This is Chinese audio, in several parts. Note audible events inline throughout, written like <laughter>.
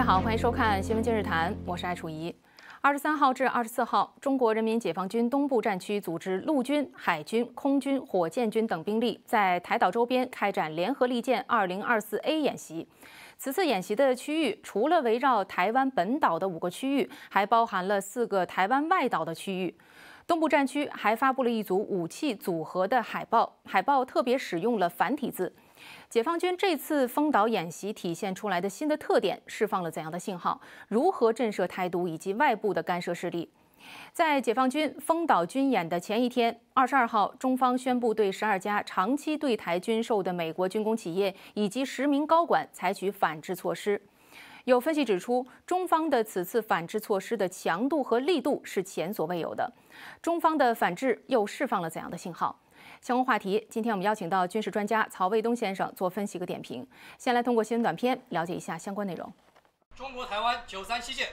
大家好，欢迎收看《新闻今日谈》，我是艾楚怡。二十三号至二十四号，中国人民解放军东部战区组织陆军、海军、空军、火箭军等兵力，在台岛周边开展联合利剑二零二四 A 演习。此次演习的区域除了围绕台湾本岛的五个区域，还包含了四个台湾外岛的区域。东部战区还发布了一组武器组合的海报，海报特别使用了繁体字。解放军这次封岛演习体现出来的新的特点，释放了怎样的信号？如何震慑台独以及外部的干涉势力？在解放军封岛军演的前一天，二十二号，中方宣布对十二家长期对台军售的美国军工企业以及十名高管采取反制措施。有分析指出，中方的此次反制措施的强度和力度是前所未有的。中方的反制又释放了怎样的信号？相关话题，今天我们邀请到军事专家曹卫东先生做分析和点评。先来通过新闻短片了解一下相关内容。中国台湾九三七舰，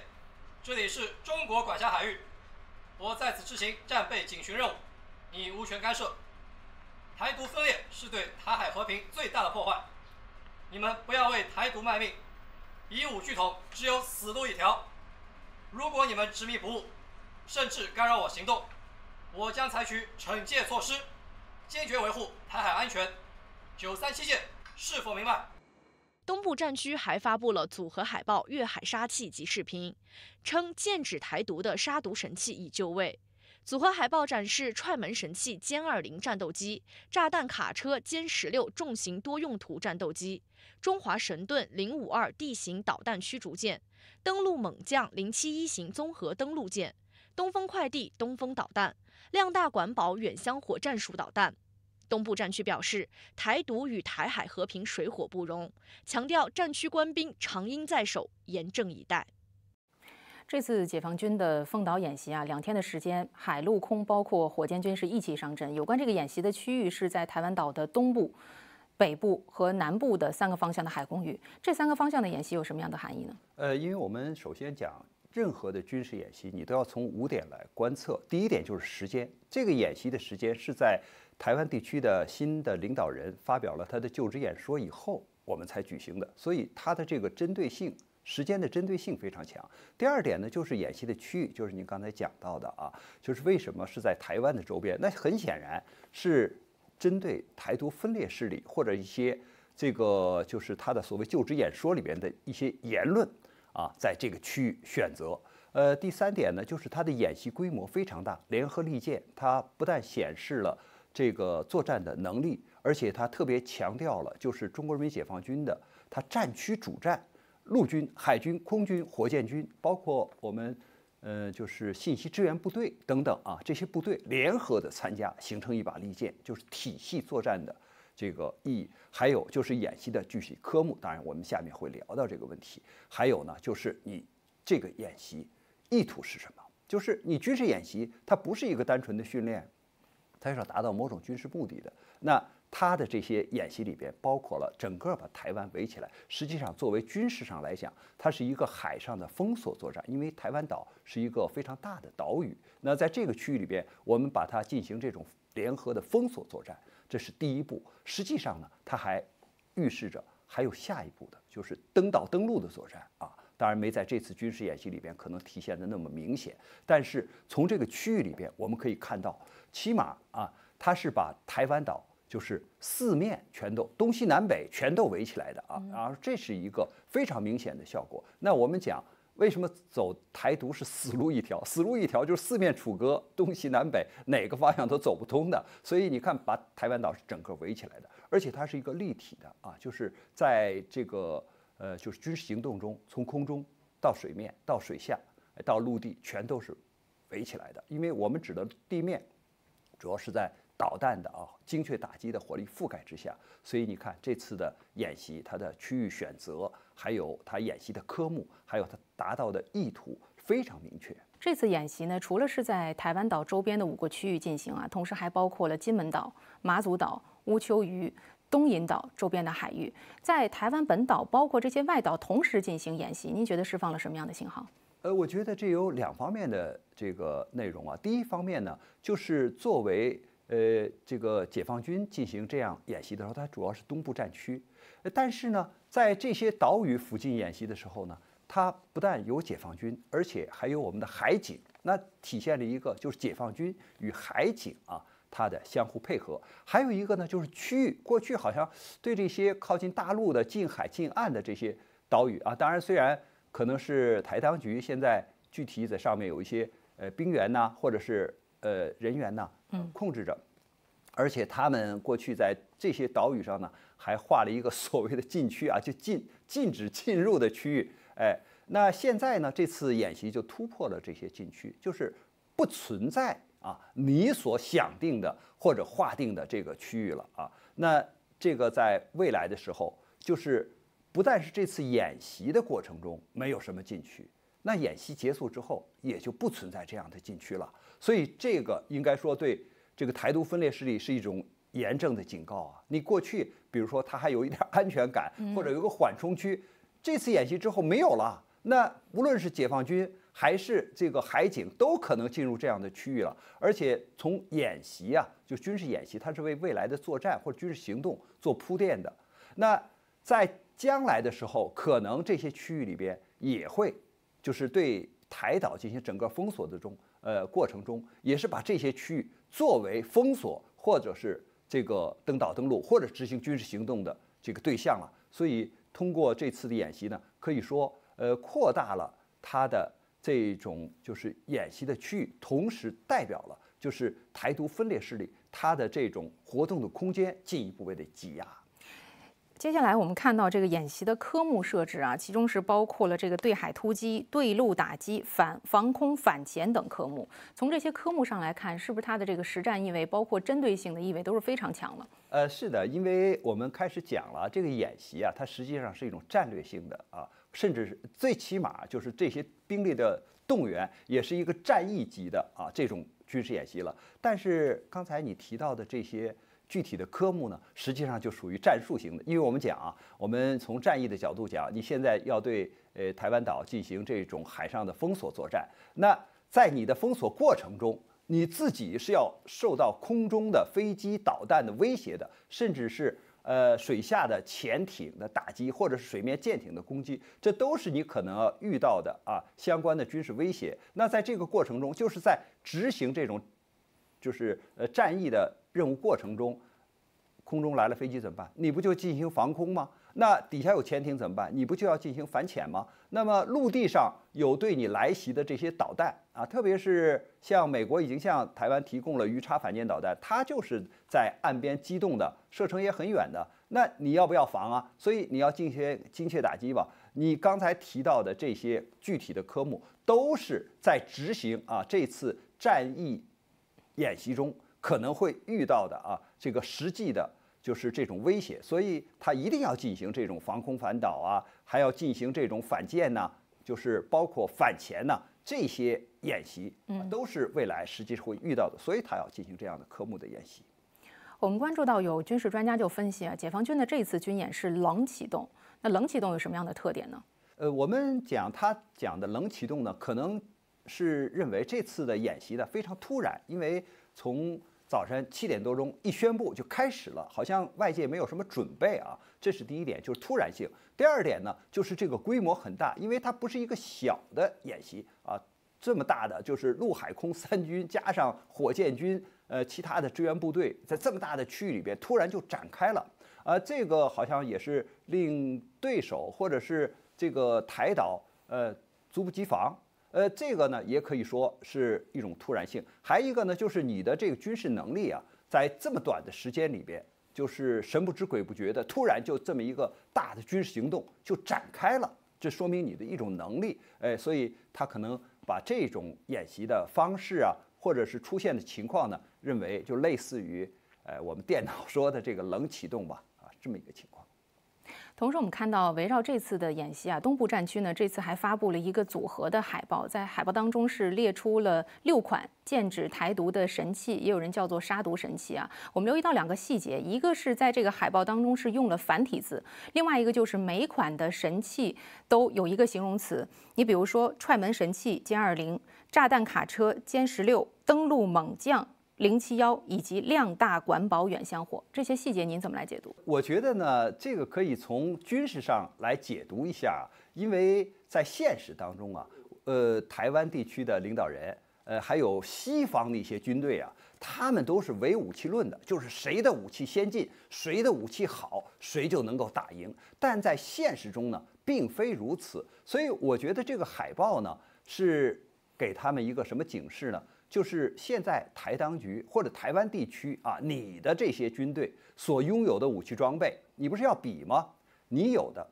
这里是中国管辖海域，我在此执行战备警巡任务，你无权干涉。台独分裂是对台海和平最大的破坏，你们不要为台独卖命，以武拒统只有死路一条。如果你们执迷不悟，甚至干扰我行动，我将采取惩戒措施。坚决维护台海安全。九三七舰是否明白？东部战区还发布了组合海报、粤海杀器及视频，称剑指台独的杀毒神器已就位。组合海报展示踹门神器歼二零战斗机、炸弹卡车歼十六重型多用途战斗机、中华神盾零五二 D 型导弹驱逐舰、登陆猛将零七一型综合登陆舰、东风快递东风导弹。量大管饱，远香火战术导弹。东部战区表示，台独与台海和平水火不容，强调战区官兵长缨在手，严阵以待。这次解放军的封岛演习啊，两天的时间，海陆空包括火箭军是一起上阵。有关这个演习的区域是在台湾岛的东部、北部和南部的三个方向的海空域。这三个方向的演习有什么样的含义呢？呃，因为我们首先讲。任何的军事演习，你都要从五点来观测。第一点就是时间，这个演习的时间是在台湾地区的新的领导人发表了他的就职演说以后，我们才举行的，所以它的这个针对性，时间的针对性非常强。第二点呢，就是演习的区域，就是您刚才讲到的啊，就是为什么是在台湾的周边？那很显然是针对台独分裂势力或者一些这个就是他的所谓就职演说里边的一些言论。啊，在这个区域选择，呃，第三点呢，就是它的演习规模非常大，联合利剑它不但显示了这个作战的能力，而且它特别强调了，就是中国人民解放军的它战区主战，陆军、海军、空军、火箭军，包括我们，呃，就是信息支援部队等等啊，这些部队联合的参加，形成一把利剑，就是体系作战的。这个意义，还有就是演习的具体科目，当然我们下面会聊到这个问题。还有呢，就是你这个演习意图是什么？就是你军事演习，它不是一个单纯的训练，它是要达到某种军事目的的。那它的这些演习里边，包括了整个把台湾围起来，实际上作为军事上来讲，它是一个海上的封锁作战，因为台湾岛是一个非常大的岛屿。那在这个区域里边，我们把它进行这种联合的封锁作战。这是第一步，实际上呢，它还预示着还有下一步的，就是登岛登陆的作战啊。当然没在这次军事演习里边可能体现的那么明显，但是从这个区域里边我们可以看到，起码啊，它是把台湾岛就是四面全都东西南北全都围起来的啊，然后这是一个非常明显的效果。那我们讲。为什么走台独是死路一条？<laughs> 死路一条就是四面楚歌，东西南北哪个方向都走不通的。所以你看，把台湾岛是整个围起来的，而且它是一个立体的啊，就是在这个呃，就是军事行动中，从空中到水面，到水下，到陆地，全都是围起来的。因为我们指的地面，主要是在。导弹的啊，精确打击的火力覆盖之下，所以你看这次的演习，它的区域选择，还有它演习的科目，还有它达到的意图非常明确。这次演习呢，除了是在台湾岛周边的五个区域进行啊，同时还包括了金门岛、马祖岛、乌丘鱼。东引岛周边的海域，在台湾本岛包括这些外岛同时进行演习，您觉得释放了什么样的信号？呃，我觉得这有两方面的这个内容啊。第一方面呢，就是作为呃，这个解放军进行这样演习的时候，它主要是东部战区。但是呢，在这些岛屿附近演习的时候呢，它不但有解放军，而且还有我们的海警。那体现了一个就是解放军与海警啊，它的相互配合。还有一个呢，就是区域。过去好像对这些靠近大陆的近海近岸的这些岛屿啊，当然虽然可能是台当局现在具体在上面有一些呃兵员呐，或者是。呃，人员呢，控制着，而且他们过去在这些岛屿上呢，还划了一个所谓的禁区啊，就禁禁止进入的区域。哎，那现在呢，这次演习就突破了这些禁区，就是不存在啊，你所想定的或者划定的这个区域了啊。那这个在未来的时候，就是不但是这次演习的过程中没有什么禁区，那演习结束之后也就不存在这样的禁区了。所以这个应该说对这个台独分裂势力是一种严正的警告啊！你过去比如说他还有一点安全感或者有个缓冲区，这次演习之后没有了。那无论是解放军还是这个海警，都可能进入这样的区域了。而且从演习啊，就军事演习，它是为未来的作战或者军事行动做铺垫的。那在将来的时候，可能这些区域里边也会，就是对台岛进行整个封锁之中。呃，过程中也是把这些区域作为封锁或者是这个登岛登陆或者执行军事行动的这个对象了。所以通过这次的演习呢，可以说呃扩大了它的这种就是演习的区域，同时代表了就是台独分裂势力它的这种活动的空间进一步被的挤压。接下来我们看到这个演习的科目设置啊，其中是包括了这个对海突击、对陆打击、反防空、反潜等科目。从这些科目上来看，是不是它的这个实战意味，包括针对性的意味都是非常强的？呃，是的，因为我们开始讲了，这个演习啊，它实际上是一种战略性的啊，甚至是最起码就是这些兵力的动员，也是一个战役级的啊这种军事演习了。但是刚才你提到的这些。具体的科目呢，实际上就属于战术型的，因为我们讲啊，我们从战役的角度讲，你现在要对呃台湾岛进行这种海上的封锁作战，那在你的封锁过程中，你自己是要受到空中的飞机、导弹的威胁的，甚至是呃水下的潜艇的打击，或者是水面舰艇的攻击，这都是你可能要遇到的啊相关的军事威胁。那在这个过程中，就是在执行这种。就是呃，战役的任务过程中，空中来了飞机怎么办？你不就进行防空吗？那底下有潜艇怎么办？你不就要进行反潜吗？那么陆地上有对你来袭的这些导弹啊，特别是像美国已经向台湾提供了鱼叉反舰导弹，它就是在岸边机动的，射程也很远的。那你要不要防啊？所以你要进行精确打击吧。你刚才提到的这些具体的科目，都是在执行啊这次战役。演习中可能会遇到的啊，这个实际的就是这种威胁，所以他一定要进行这种防空反导啊，还要进行这种反舰呐，就是包括反潜呐这些演习，嗯，都是未来实际会遇到的，所以他要进行这样的科目的演习。我们关注到有军事专家就分析啊，解放军的这次军演是冷启动，那冷启动有什么样的特点呢？呃，我们讲他讲的冷启动呢，可能。是认为这次的演习呢非常突然，因为从早晨七点多钟一宣布就开始了，好像外界没有什么准备啊，这是第一点，就是突然性。第二点呢，就是这个规模很大，因为它不是一个小的演习啊，这么大的就是陆海空三军加上火箭军，呃，其他的支援部队在这么大的区域里边突然就展开了，啊，这个好像也是令对手或者是这个台岛呃，猝不及防。呃，这个呢也可以说是一种突然性，还一个呢就是你的这个军事能力啊，在这么短的时间里边，就是神不知鬼不觉的突然就这么一个大的军事行动就展开了，这说明你的一种能力，哎，所以他可能把这种演习的方式啊，或者是出现的情况呢，认为就类似于，哎，我们电脑说的这个冷启动吧，啊，这么一个情况。同时，我们看到围绕这次的演习啊，东部战区呢这次还发布了一个组合的海报，在海报当中是列出了六款剑指台独的神器，也有人叫做杀毒神器啊。我们留意到两个细节，一个是在这个海报当中是用了繁体字，另外一个就是每款的神器都有一个形容词。你比如说，踹门神器歼二零，炸弹卡车歼十六，登陆猛将。零七幺以及量大管饱远香火这些细节，您怎么来解读？我觉得呢，这个可以从军事上来解读一下。因为在现实当中啊，呃，台湾地区的领导人，呃，还有西方的一些军队啊，他们都是唯武器论的，就是谁的武器先进，谁的武器好，谁就能够打赢。但在现实中呢，并非如此。所以我觉得这个海报呢，是给他们一个什么警示呢？就是现在台当局或者台湾地区啊，你的这些军队所拥有的武器装备，你不是要比吗？你有的，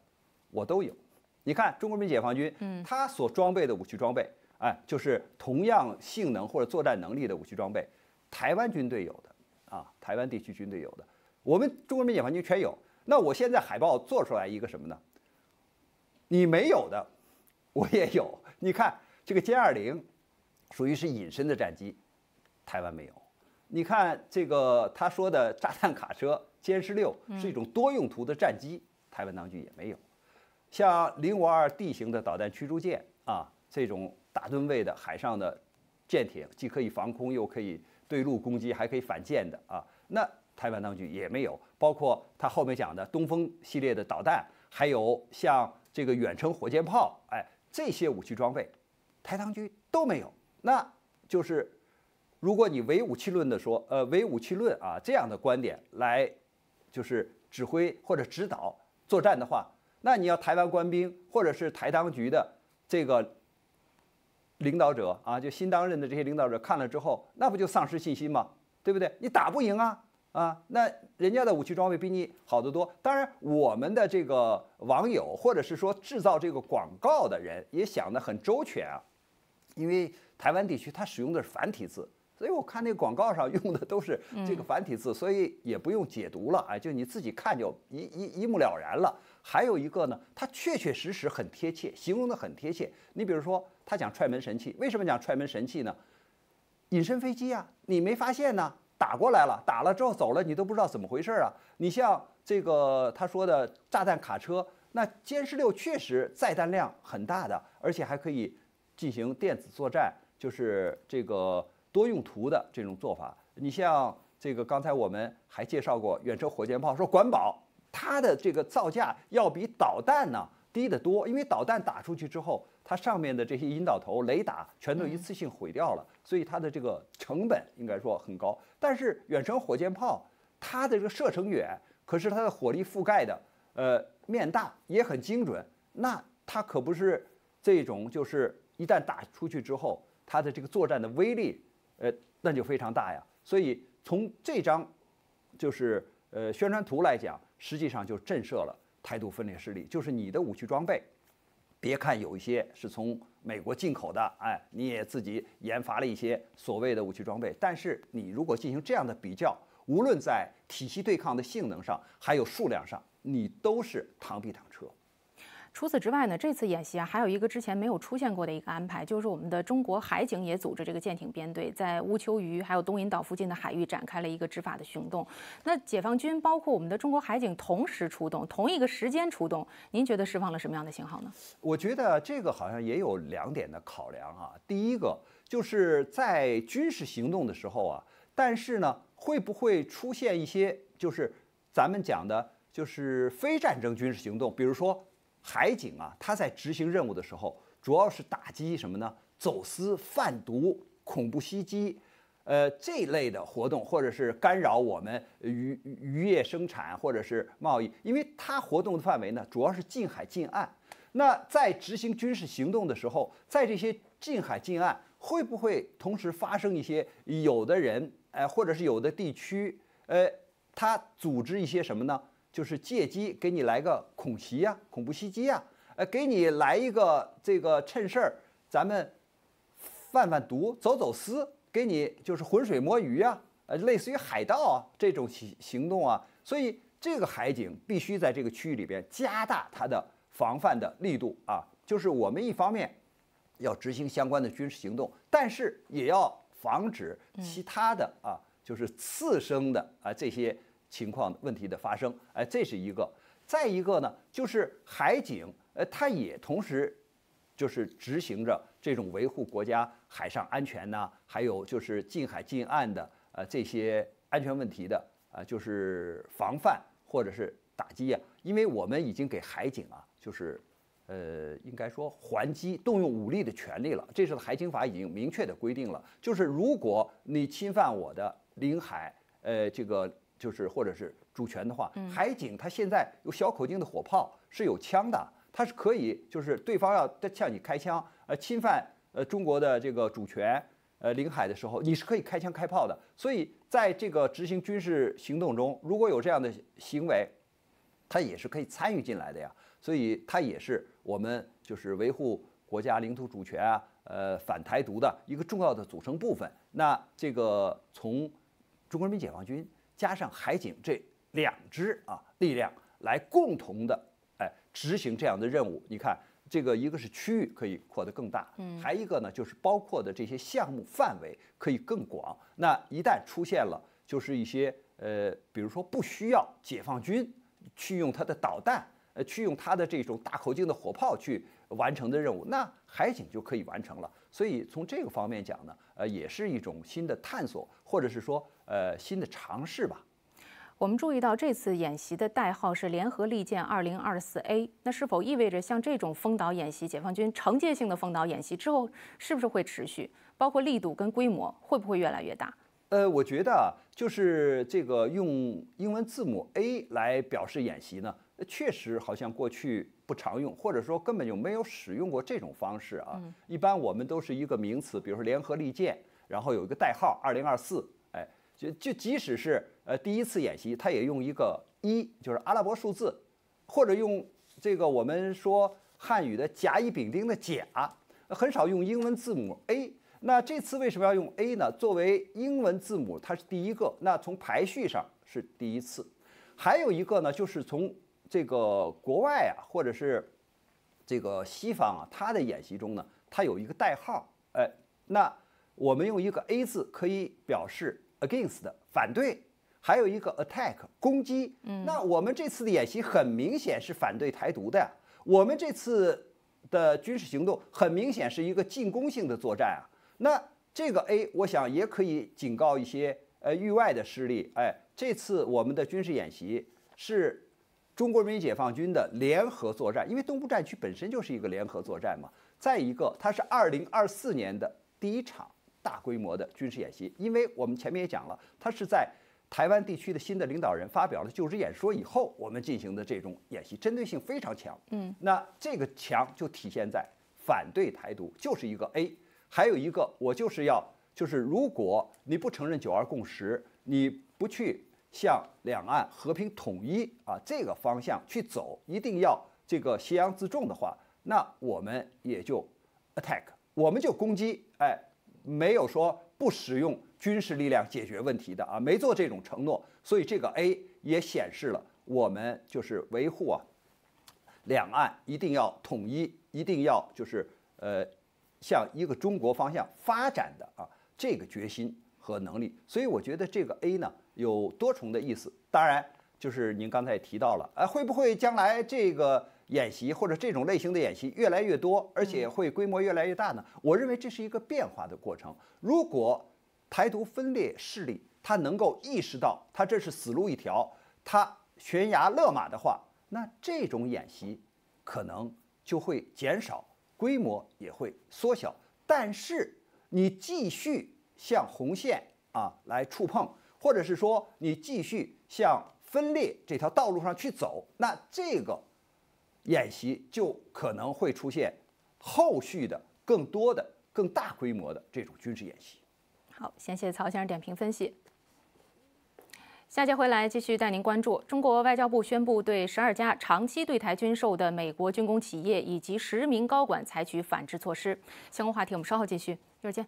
我都有。你看，中国人民解放军，嗯，他所装备的武器装备，哎，就是同样性能或者作战能力的武器装备，台湾军队有的啊，台湾地区军队有的，我们中国人民解放军全有。那我现在海报做出来一个什么呢？你没有的，我也有。你看这个歼二零。属于是隐身的战机，台湾没有。你看这个他说的炸弹卡车歼十六是一种多用途的战机，台湾当局也没有。像零五二 D 型的导弹驱逐舰啊，这种大吨位的海上的舰艇，既可以防空，又可以对陆攻击，还可以反舰的啊，那台湾当局也没有。包括他后面讲的东风系列的导弹，还有像这个远程火箭炮，哎，这些武器装备，台当局都没有。那就是，如果你唯武器论的说，呃，唯武器论啊这样的观点来，就是指挥或者指导作战的话，那你要台湾官兵或者是台当局的这个领导者啊，就新当任的这些领导者看了之后，那不就丧失信心吗？对不对？你打不赢啊啊！那人家的武器装备比你好的多。当然，我们的这个网友或者是说制造这个广告的人也想得很周全啊，因为。台湾地区，它使用的是繁体字，所以我看那个广告上用的都是这个繁体字，所以也不用解读了哎，就你自己看就一一一目了然了。还有一个呢，它确确实实很贴切，形容的很贴切。你比如说，他讲踹门神器，为什么讲踹门神器呢？隐身飞机啊，你没发现呢？打过来了，打了之后走了，你都不知道怎么回事啊。你像这个他说的炸弹卡车，那歼十六确实载弹量很大的，而且还可以进行电子作战。就是这个多用途的这种做法，你像这个刚才我们还介绍过远程火箭炮，说管保它的这个造价要比导弹呢低得多，因为导弹打出去之后，它上面的这些引导头、雷达全都一次性毁掉了，所以它的这个成本应该说很高。但是远程火箭炮，它的这个射程远，可是它的火力覆盖的呃面大也很精准，那它可不是这种，就是一旦打出去之后。它的这个作战的威力，呃，那就非常大呀。所以从这张就是呃宣传图来讲，实际上就震慑了台独分裂势力。就是你的武器装备，别看有一些是从美国进口的，哎，你也自己研发了一些所谓的武器装备，但是你如果进行这样的比较，无论在体系对抗的性能上，还有数量上，你都是螳臂挡车。除此之外呢，这次演习啊，还有一个之前没有出现过的一个安排，就是我们的中国海警也组织这个舰艇编队在乌丘鱼还有东引岛附近的海域展开了一个执法的行动。那解放军包括我们的中国海警同时出动，同一个时间出动，您觉得释放了什么样的信号呢？我觉得这个好像也有两点的考量啊。第一个就是在军事行动的时候啊，但是呢，会不会出现一些就是咱们讲的，就是非战争军事行动，比如说。海警啊，他在执行任务的时候，主要是打击什么呢？走私、贩毒、恐怖袭击，呃，这类的活动，或者是干扰我们渔渔业生产，或者是贸易。因为它活动的范围呢，主要是近海近岸。那在执行军事行动的时候，在这些近海近岸，会不会同时发生一些有的人，哎，或者是有的地区，呃，他组织一些什么呢？就是借机给你来个恐袭呀，恐怖袭击呀，呃，给你来一个这个趁事儿，咱们贩贩毒、走走私，给你就是浑水摸鱼啊，呃，类似于海盗啊这种行行动啊。所以这个海警必须在这个区域里边加大它的防范的力度啊。就是我们一方面要执行相关的军事行动，但是也要防止其他的啊，就是次生的啊这些。情况问题的发生，哎，这是一个；再一个呢，就是海警，呃，他也同时就是执行着这种维护国家海上安全呢，还有就是近海近岸的呃这些安全问题的啊，就是防范或者是打击呀。因为我们已经给海警啊，就是呃，应该说还机动用武力的权利了。这是海警法已经明确的规定了，就是如果你侵犯我的领海，呃，这个。就是，或者是主权的话，海警他现在有小口径的火炮，是有枪的，他是可以，就是对方要向你开枪，呃，侵犯呃中国的这个主权，呃，领海的时候，你是可以开枪开炮的。所以在这个执行军事行动中，如果有这样的行为，他也是可以参与进来的呀。所以他也是我们就是维护国家领土主权啊，呃，反台独的一个重要的组成部分。那这个从中国人民解放军。加上海警这两支啊力量来共同的哎执行这样的任务，你看这个一个是区域可以扩得更大，嗯，还一个呢就是包括的这些项目范围可以更广。那一旦出现了就是一些呃，比如说不需要解放军去用它的导弹，呃，去用它的这种大口径的火炮去完成的任务，那海警就可以完成了。所以从这个方面讲呢，呃，也是一种新的探索，或者是说。呃，新的尝试吧。我们注意到这次演习的代号是“联合利剑 ”2024A，那是否意味着像这种封岛演习，解放军惩戒性的封岛演习之后，是不是会持续？包括力度跟规模，会不会越来越大？呃，我觉得啊，就是这个用英文字母 A 来表示演习呢，确实好像过去不常用，或者说根本就没有使用过这种方式啊。一般我们都是一个名词，比如说“联合利剑”，然后有一个代号2024。就就即使是呃第一次演习，它也用一个一，就是阿拉伯数字，或者用这个我们说汉语的甲乙丙丁的甲，很少用英文字母 A。那这次为什么要用 A 呢？作为英文字母，它是第一个。那从排序上是第一次。还有一个呢，就是从这个国外啊，或者是这个西方啊，它的演习中呢，它有一个代号。哎，那我们用一个 A 字可以表示。Against 反对，还有一个 attack 攻击。嗯，那我们这次的演习很明显是反对台独的。呀、我们这次的军事行动很明显是一个进攻性的作战啊。那这个 A，我想也可以警告一些呃域外的势力。哎，这次我们的军事演习是中国人民解放军的联合作战，因为东部战区本身就是一个联合作战嘛。再一个，它是2024年的第一场。大规模的军事演习，因为我们前面也讲了，它是在台湾地区的新的领导人发表了就职演说以后，我们进行的这种演习，针对性非常强。嗯，那这个强就体现在反对台独就是一个 A，还有一个我就是要就是，如果你不承认九二共识，你不去向两岸和平统一啊这个方向去走，一定要这个斜洋自重的话，那我们也就 attack，我们就攻击，哎。没有说不使用军事力量解决问题的啊，没做这种承诺，所以这个 A 也显示了我们就是维护啊，两岸一定要统一，一定要就是呃，向一个中国方向发展的啊，这个决心和能力。所以我觉得这个 A 呢有多重的意思，当然就是您刚才提到了，呃，会不会将来这个？演习或者这种类型的演习越来越多，而且会规模越来越大呢。我认为这是一个变化的过程。如果台独分裂势力他能够意识到他这是死路一条，他悬崖勒马的话，那这种演习可能就会减少，规模也会缩小。但是你继续向红线啊来触碰，或者是说你继续向分裂这条道路上去走，那这个。演习就可能会出现后续的更多的更大规模的这种军事演习。好，先谢曹先生点评分析。下节回来继续带您关注。中国外交部宣布对十二家长期对台军售的美国军工企业以及十名高管采取反制措施。相关话题我们稍后继续，一会儿见。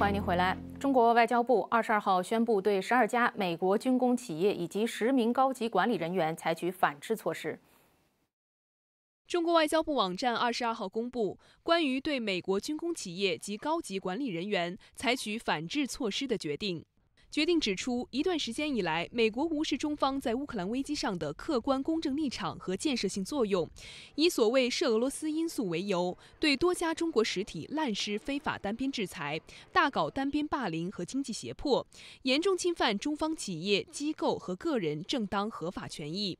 欢迎您回来。中国外交部二十二号宣布，对十二家美国军工企业以及十名高级管理人员采取反制措施。中国外交部网站二十二号公布关于对美国军工企业及高级管理人员采取反制措施的决定。决定指出，一段时间以来，美国无视中方在乌克兰危机上的客观公正立场和建设性作用，以所谓涉俄罗斯因素为由，对多家中国实体滥施非法单边制裁，大搞单边霸凌和经济胁迫，严重侵犯中方企业、机构和个人正当合法权益。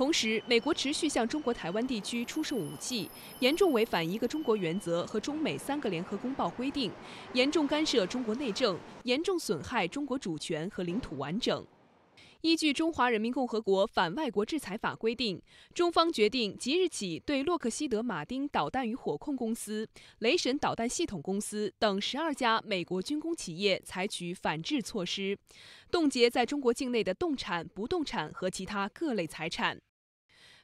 同时，美国持续向中国台湾地区出售武器，严重违反一个中国原则和中美三个联合公报规定，严重干涉中国内政，严重损害中国主权和领土完整。依据《中华人民共和国反外国制裁法》规定，中方决定即日起对洛克希德·马丁导弹与火控公司、雷神导弹系统公司等十二家美国军工企业采取反制措施，冻结在中国境内的动产、不动产和其他各类财产。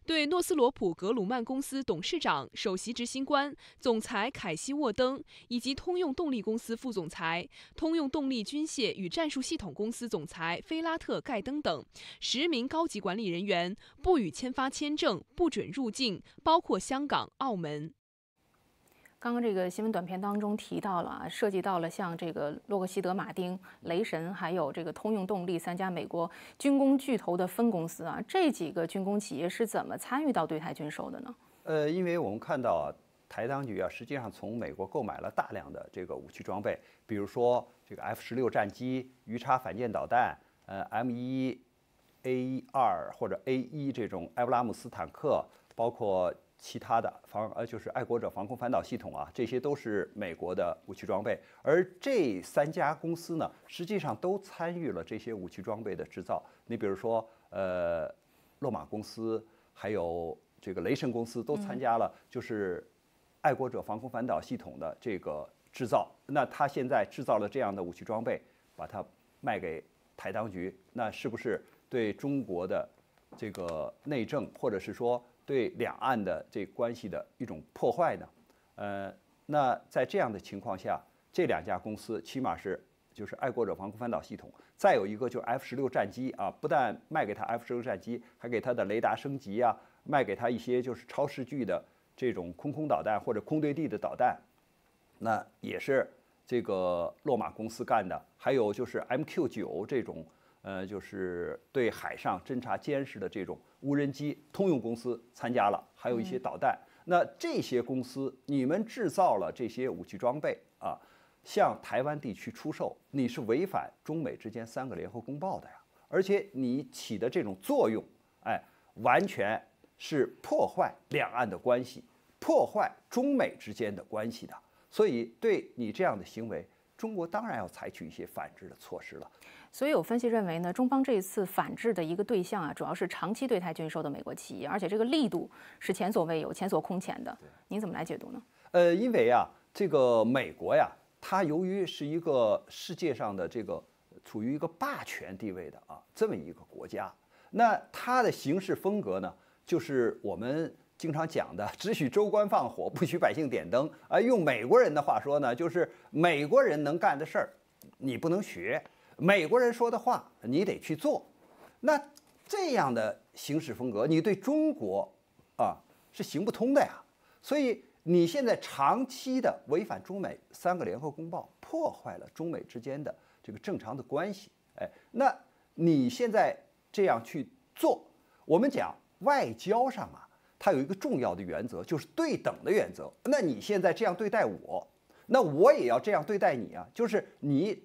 对诺斯罗普·格鲁曼公司董事长、首席执行官、总裁凯西·沃登，以及通用动力公司副总裁、通用动力军械与战术系统公司总裁菲拉特·盖登等十名高级管理人员不予签发签证，不准入境，包括香港、澳门。刚刚这个新闻短片当中提到了啊，涉及到了像这个洛克希德马丁、雷神，还有这个通用动力三家美国军工巨头的分公司啊，这几个军工企业是怎么参与到对台军售的呢？呃，因为我们看到台当局啊，实际上从美国购买了大量的这个武器装备，比如说这个 F 十六战机、鱼叉反舰导弹，呃 M 一 A 二或者 A 一这种艾布拉姆斯坦克，包括。其他的防呃就是爱国者防空反导系统啊，这些都是美国的武器装备，而这三家公司呢，实际上都参与了这些武器装备的制造。你比如说，呃，洛马公司，还有这个雷神公司，都参加了就是爱国者防空反导系统的这个制造。那他现在制造了这样的武器装备，把它卖给台当局，那是不是对中国的这个内政，或者是说？对两岸的这关系的一种破坏呢，呃，那在这样的情况下，这两家公司起码是就是爱国者防空反导系统，再有一个就是 F 十六战机啊，不但卖给他 F 十六战机，还给他的雷达升级啊，卖给他一些就是超视距的这种空空导弹或者空对地的导弹，那也是这个洛马公司干的，还有就是 MQ 九这种。呃，就是对海上侦察监视的这种无人机，通用公司参加了，还有一些导弹。那这些公司，你们制造了这些武器装备啊，向台湾地区出售，你是违反中美之间三个联合公报的呀。而且你起的这种作用，哎，完全是破坏两岸的关系，破坏中美之间的关系的。所以对你这样的行为，中国当然要采取一些反制的措施了。所以有分析认为呢，中方这一次反制的一个对象啊，主要是长期对台军售的美国企业，而且这个力度是前所未有、前所空前的。您怎么来解读呢？呃，因为啊，这个美国呀，它由于是一个世界上的这个处于一个霸权地位的啊这么一个国家，那它的行事风格呢，就是我们经常讲的“只许州官放火，不许百姓点灯”。啊，用美国人的话说呢，就是美国人能干的事儿，你不能学。美国人说的话，你得去做，那这样的行事风格，你对中国啊是行不通的呀。所以你现在长期的违反中美三个联合公报，破坏了中美之间的这个正常的关系。哎，那你现在这样去做，我们讲外交上啊，它有一个重要的原则，就是对等的原则。那你现在这样对待我，那我也要这样对待你啊，就是你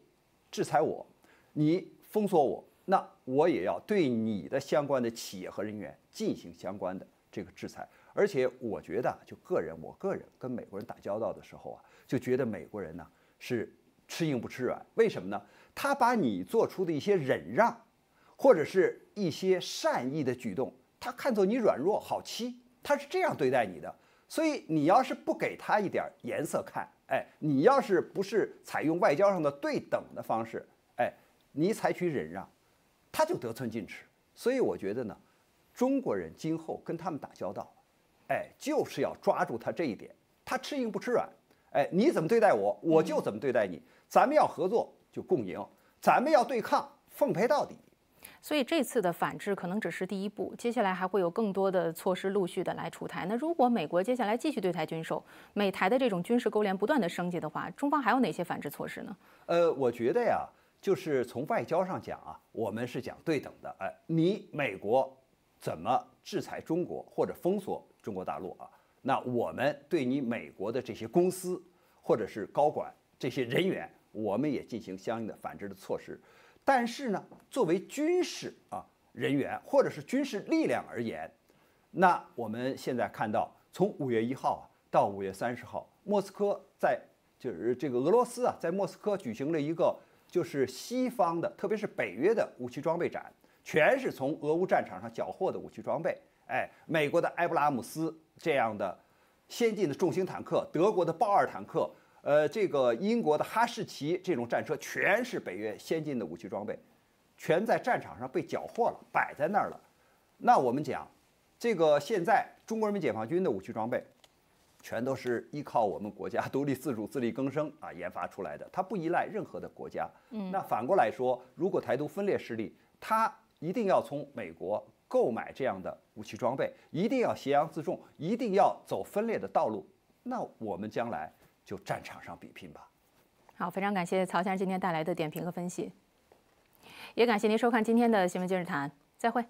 制裁我。你封锁我，那我也要对你的相关的企业和人员进行相关的这个制裁。而且我觉得，就个人，我个人跟美国人打交道的时候啊，就觉得美国人呢是吃硬不吃软。为什么呢？他把你做出的一些忍让，或者是一些善意的举动，他看作你软弱好欺，他是这样对待你的。所以你要是不给他一点颜色看，哎，你要是不是采用外交上的对等的方式。你采取忍让，他就得寸进尺。所以我觉得呢，中国人今后跟他们打交道，哎，就是要抓住他这一点，他吃硬不吃软。哎，你怎么对待我，我就怎么对待你。咱们要合作就共赢，咱们要对抗奉陪到底。所以这次的反制可能只是第一步，接下来还会有更多的措施陆续的来出台。那如果美国接下来继续对台军售，美台的这种军事勾连不断的升级的话，中方还有哪些反制措施呢？呃，我觉得呀。就是从外交上讲啊，我们是讲对等的。哎，你美国怎么制裁中国或者封锁中国大陆啊？那我们对你美国的这些公司或者是高管这些人员，我们也进行相应的反制的措施。但是呢，作为军事啊人员或者是军事力量而言，那我们现在看到，从五月一号到五月三十号，莫斯科在就是这个俄罗斯啊，在莫斯科举行了一个。就是西方的，特别是北约的武器装备展，全是从俄乌战场上缴获的武器装备。哎，美国的埃布拉姆斯这样的先进的重型坦克，德国的豹二坦克，呃，这个英国的哈士奇这种战车，全是北约先进的武器装备，全在战场上被缴获了，摆在那儿了。那我们讲，这个现在中国人民解放军的武器装备。全都是依靠我们国家独立自主自力更生啊 <laughs> 研发出来的，它不依赖任何的国家。嗯，那反过来说，如果台独分裂势力，它一定要从美国购买这样的武器装备，一定要挟洋自重，一定要走分裂的道路，那我们将来就战场上比拼吧。好，非常感谢曹先生今天带来的点评和分析，也感谢您收看今天的新闻今日谈，再会。